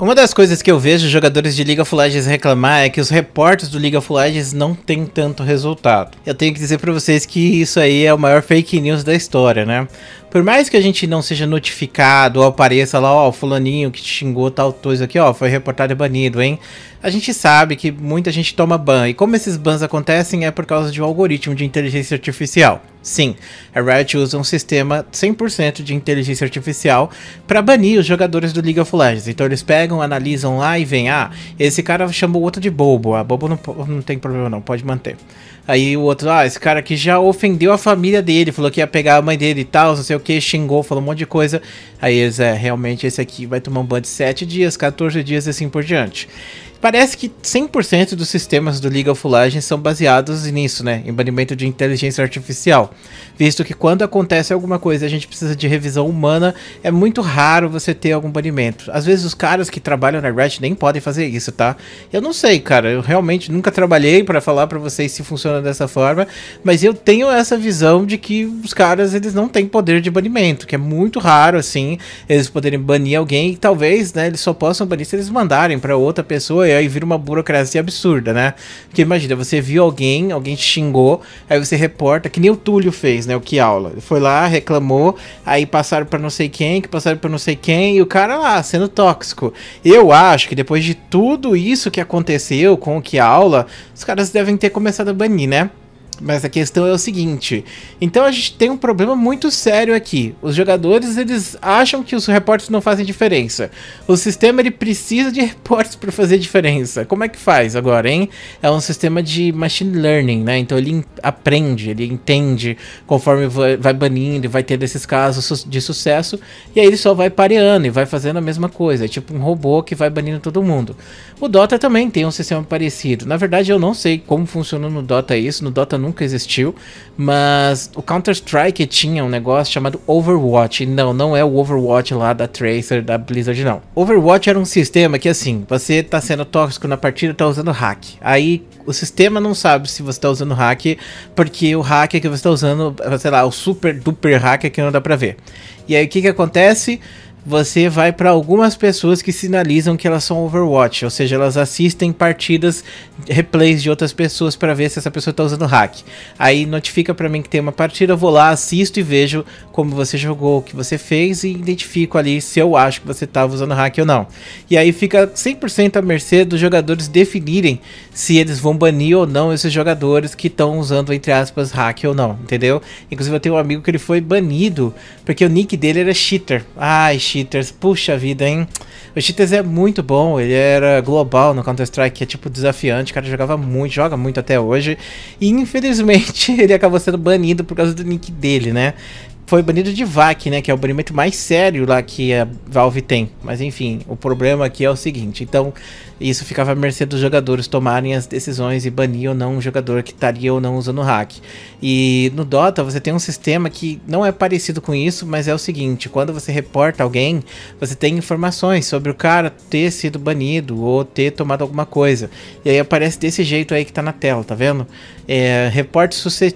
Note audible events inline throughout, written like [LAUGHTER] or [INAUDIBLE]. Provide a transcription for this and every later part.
Uma das coisas que eu vejo jogadores de League of Legends reclamar é que os reportes do League of Legends não tem tanto resultado. Eu tenho que dizer para vocês que isso aí é o maior fake news da história, né? Por mais que a gente não seja notificado ou apareça lá, ó, oh, fulaninho que te xingou tal coisa aqui, ó, foi reportado e banido, hein? A gente sabe que muita gente toma ban, e como esses bans acontecem é por causa de um algoritmo de inteligência artificial. Sim, a Riot usa um sistema 100% de inteligência artificial para banir os jogadores do League of Legends. Então eles pegam, analisam lá e vem, ah, esse cara chamou o outro de bobo, a bobo não, não tem problema não, pode manter. Aí o outro, ah, esse cara aqui já ofendeu a família dele, falou que ia pegar a mãe dele e tal, não sei o que, xingou, falou um monte de coisa. Aí eles, é, realmente esse aqui vai tomar um ban de 7 dias, 14 dias e assim por diante. Parece que 100% dos sistemas do League of Legends são baseados nisso, né? Em banimento de inteligência artificial. Visto que quando acontece alguma coisa e a gente precisa de revisão humana, é muito raro você ter algum banimento. Às vezes os caras que trabalham na Riot nem podem fazer isso, tá? Eu não sei, cara. Eu realmente nunca trabalhei para falar para vocês se funciona dessa forma, mas eu tenho essa visão de que os caras eles não têm poder de banimento, que é muito raro assim eles poderem banir alguém e talvez, né, eles só possam banir se eles mandarem para outra pessoa e aí vira uma burocracia absurda, né? Porque imagina, você viu alguém, alguém te xingou, aí você reporta, que nem o Túlio fez, né? O que aula. Ele foi lá, reclamou, aí passaram para não sei quem, que passaram para não sei quem, e o cara lá, sendo tóxico. Eu acho que depois de tudo isso que aconteceu com o que aula, os caras devem ter começado a banir, né? mas a questão é o seguinte. Então a gente tem um problema muito sério aqui. Os jogadores, eles acham que os reportes não fazem diferença. O sistema, ele precisa de [LAUGHS] reportes para fazer diferença. Como é que faz agora, hein? É um sistema de machine learning, né? Então ele aprende, ele entende conforme vai banindo e vai tendo esses casos de sucesso. E aí ele só vai pareando e vai fazendo a mesma coisa. É tipo um robô que vai banindo todo mundo. O Dota também tem um sistema parecido. Na verdade, eu não sei como funciona no Dota isso. No Dota nunca nunca existiu, mas o Counter-Strike tinha um negócio chamado Overwatch. Não, não é o Overwatch lá da Tracer, da Blizzard, não. Overwatch era um sistema que, assim, você tá sendo tóxico na partida, tá usando hack. Aí o sistema não sabe se você tá usando hack, porque o hack que você tá usando, sei lá, o super duper hack é que não dá pra ver. E aí o que que acontece? você vai para algumas pessoas que sinalizam que elas são Overwatch, ou seja, elas assistem partidas, replays de outras pessoas para ver se essa pessoa tá usando hack. Aí notifica para mim que tem uma partida, eu vou lá, assisto e vejo como você jogou, o que você fez e identifico ali se eu acho que você tava usando hack ou não. E aí fica 100% à mercê dos jogadores definirem se eles vão banir ou não esses jogadores que estão usando entre aspas hack ou não, entendeu? Inclusive eu tenho um amigo que ele foi banido porque o nick dele era cheater. Ai, Cheaters, puxa vida, hein? O Cheaters é muito bom, ele era global no Counter-Strike, que é tipo desafiante, o cara jogava muito, joga muito até hoje. E infelizmente [LAUGHS] ele acabou sendo banido por causa do nick dele, né? foi banido de VAC, né? Que é o banimento mais sério lá que a Valve tem. Mas enfim, o problema aqui é o seguinte: então, isso ficava à mercê dos jogadores tomarem as decisões e banir ou não um jogador que estaria ou não usando hack. E no Dota você tem um sistema que não é parecido com isso, mas é o seguinte: quando você reporta alguém, você tem informações sobre o cara ter sido banido ou ter tomado alguma coisa. E aí aparece desse jeito aí que tá na tela, tá vendo? É, reportes é,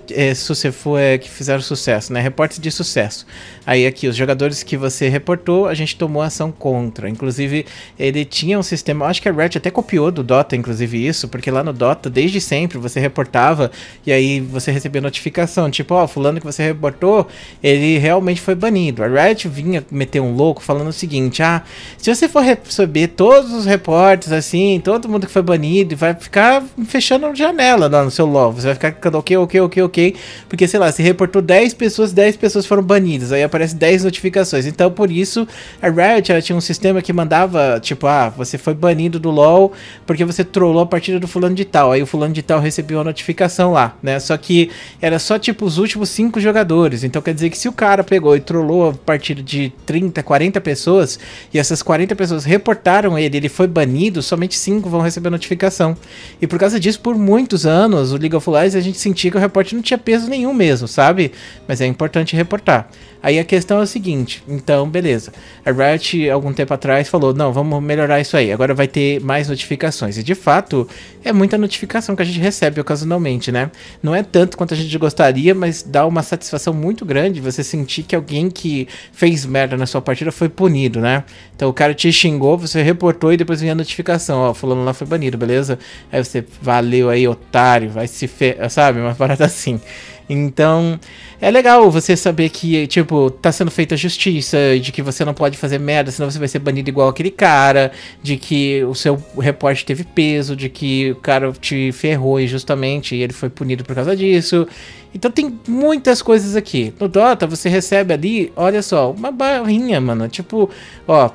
é, que fizeram sucesso, né? reporte de sucesso sucesso. Aí aqui, os jogadores que você reportou, a gente tomou ação contra. Inclusive, ele tinha um sistema, acho que a Red até copiou do Dota, inclusive, isso, porque lá no Dota, desde sempre, você reportava e aí você recebia notificação, tipo, ó, oh, fulano que você reportou, ele realmente foi banido. A Red vinha meter um louco falando o seguinte, ah, se você for receber todos os reportes, assim, todo mundo que foi banido, vai ficar fechando janela lá no seu LoL, você vai ficar ficando ok, ok, ok, ok, porque, sei lá, se reportou 10 pessoas, 10 pessoas foram foram banidos. Aí aparece 10 notificações. Então, por isso, a Riot ela tinha um sistema que mandava, tipo, ah, você foi banido do LoL porque você trollou a partida do fulano de tal. Aí o fulano de tal recebeu a notificação lá, né? Só que era só, tipo, os últimos 5 jogadores. Então, quer dizer que se o cara pegou e trollou a partida de 30, 40 pessoas, e essas 40 pessoas reportaram ele, ele foi banido, somente 5 vão receber a notificação. E por causa disso, por muitos anos, o League of Legends, a gente sentia que o reporte não tinha peso nenhum mesmo, sabe? Mas é importante reportar importar. Aí a questão é o seguinte, então beleza. A Riot algum tempo atrás falou, não, vamos melhorar isso aí. Agora vai ter mais notificações. E de fato, é muita notificação que a gente recebe ocasionalmente, né? Não é tanto quanto a gente gostaria, mas dá uma satisfação muito grande você sentir que alguém que fez merda na sua partida foi punido, né? Então o cara te xingou, você reportou e depois vem a notificação, ó, fulano lá foi banido, beleza? Aí você, valeu aí, otário, vai se fe... sabe? Uma parada assim. Então, é legal você saber que, tipo, tá sendo feita justiça, de que você não pode fazer merda, senão você vai ser banido igual aquele cara, de que o seu repórter teve peso, de que o cara te ferrou injustamente e ele foi punido por causa disso. Então tem muitas coisas aqui. No Dota você recebe ali, olha só, uma barrinha, mano. Tipo, ó,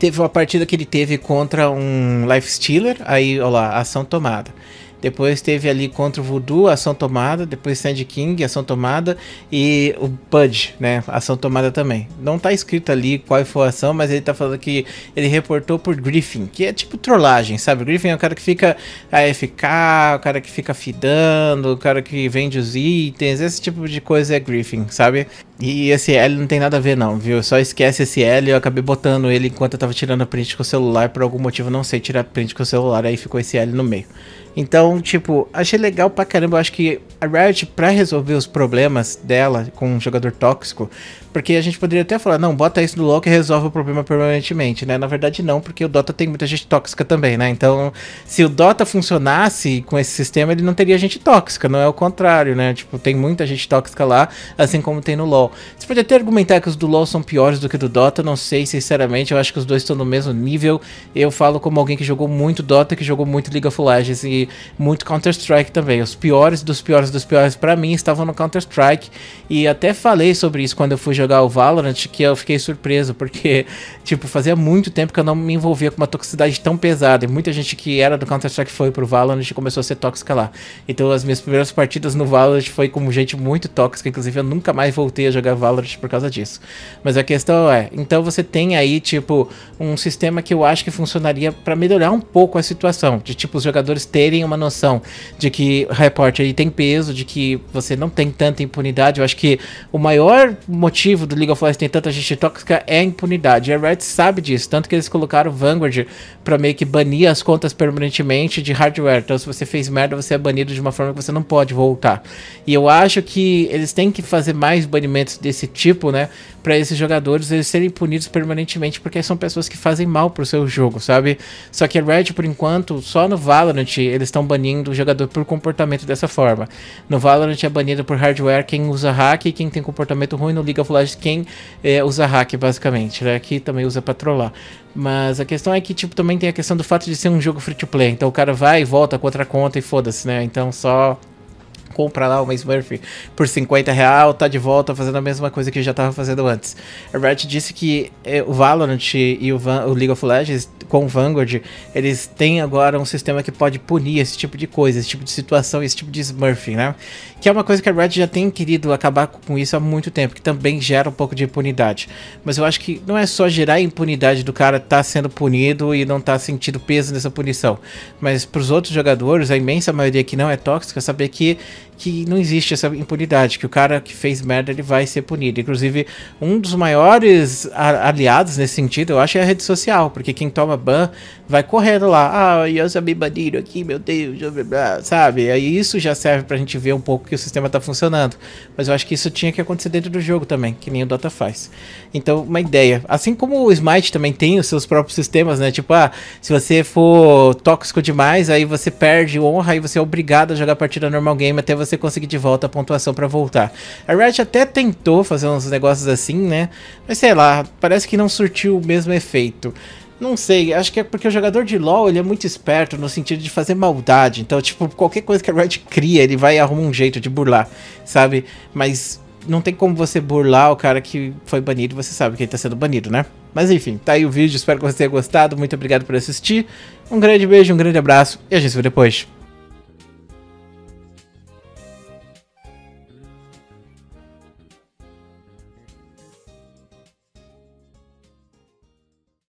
teve uma partida que ele teve contra um Lifestealer, aí, ó lá, ação tomada. Depois teve ali contra o Voodoo, ação tomada. Depois Sandy King, ação tomada. E o Bud, né? Ação tomada também. Não tá escrito ali qual foi a ação, mas ele tá falando que ele reportou por Griffin, que é tipo trollagem, sabe? O Griffin é o cara que fica AFK, o cara que fica fidando, o cara que vende os itens, esse tipo de coisa é Griffin, sabe? E esse L não tem nada a ver, não, viu? Só esquece esse L. Eu acabei botando ele enquanto eu tava tirando a print com o celular. Por algum motivo, não sei tirar print com o celular. Aí ficou esse L no meio. Então, tipo, achei legal pra caramba. Eu acho que a Riot, pra resolver os problemas dela com um jogador tóxico, porque a gente poderia até falar, não, bota isso no LoL que resolve o problema permanentemente, né? Na verdade, não, porque o Dota tem muita gente tóxica também, né? Então, se o Dota funcionasse com esse sistema, ele não teria gente tóxica, não é o contrário, né? Tipo, tem muita gente tóxica lá, assim como tem no LoL. LoL. Você pode até argumentar que os do LoL são piores do que do Dota, não sei, sinceramente, eu acho que os dois estão no mesmo nível. Eu falo como alguém que jogou muito Dota, que jogou muito League of Legends e muito Counter-Strike também. Os piores dos piores dos piores para mim estavam no Counter-Strike e até falei sobre isso quando eu fui jogar o Valorant, que eu fiquei surpreso porque [LAUGHS] tipo, fazia muito tempo que eu não me envolvia com uma toxicidade tão pesada e muita gente que era do Counter-Strike foi pro Valorant e começou a ser tóxica lá. Então as minhas primeiras partidas no Valorant foi com gente muito tóxica, inclusive eu nunca mais voltei a jogar Valorant por causa disso. Mas a questão é, então você tem aí, tipo, um sistema que eu acho que funcionaria para melhorar um pouco a situação, de tipo os jogadores terem uma noção de que report aí tem peso, de que você não tem tanta impunidade. Eu acho que o maior motivo do League of Legends ter tanta gente tóxica é a impunidade. E a Red sabe disso, tanto que eles colocaram Vanguard para meio que banir as contas permanentemente de hardware. Então se você fez merda, você é banido de uma forma que você não pode voltar. E eu acho que eles têm que fazer mais banimento desse tipo, né? Para esses jogadores eles serem punidos permanentemente, porque são pessoas que fazem mal pro seu jogo, sabe? Só que a Riot, por enquanto, só no Valorant eles estão banindo o jogador por comportamento dessa forma. No Valorant é banido por hardware quem usa hack e quem tem comportamento ruim. No League of Legends quem é, usa hack, basicamente, né? Que também usa pra trollar. Mas a questão é que, tipo, também tem a questão do fato de ser um jogo free to play. Então o cara vai e volta com outra conta e foda-se, né? Então só compra lá o Mace Murphy por 50 real, tá de volta fazendo a mesma coisa que já tava fazendo antes. A Riot disse que eh, o Valorant e o, Van, o, League of Legends, com o Vanguard, eles têm agora um sistema que pode punir esse tipo de coisa, esse tipo de situação, esse tipo de smurfing, né? Que é uma coisa que a Riot já tem querido acabar com isso há muito tempo, que também gera um pouco de impunidade. Mas eu acho que não é só gerar a impunidade do cara tá sendo punido e não tá sentindo peso nessa punição. Mas pros outros jogadores, a imensa maioria que não é tóxica, saber que que não existe essa impunidade, que o cara que fez merda ele vai ser punido. Inclusive, um dos maiores aliados nesse sentido, eu acho, é a rede social, porque quem toma ban vai correndo lá, ah, eu sabia bandido aqui, meu Deus, sabe? Aí isso já serve pra gente ver um pouco que o sistema tá funcionando. Mas eu acho que isso tinha que acontecer dentro do jogo também, que nem o Dota faz. Então, uma ideia. Assim como o Smite também tem os seus próprios sistemas, né? Tipo, ah, se você for tóxico demais, aí você perde honra, aí você é obrigado a jogar partida normal game até você você conseguir de volta a pontuação para voltar. A Riot até tentou fazer uns negócios assim, né? Mas sei lá, parece que não surtiu o mesmo efeito. Não sei, acho que é porque o jogador de LoL ele é muito esperto no sentido de fazer maldade. Então, tipo, qualquer coisa que a Riot cria, ele vai arrumar um jeito de burlar, sabe? Mas não tem como você burlar o cara que foi banido, você sabe que ele tá sendo banido, né? Mas enfim, tá aí o vídeo, espero que você tenha gostado, muito obrigado por assistir. Um grande beijo, um grande abraço e a gente se vê depois.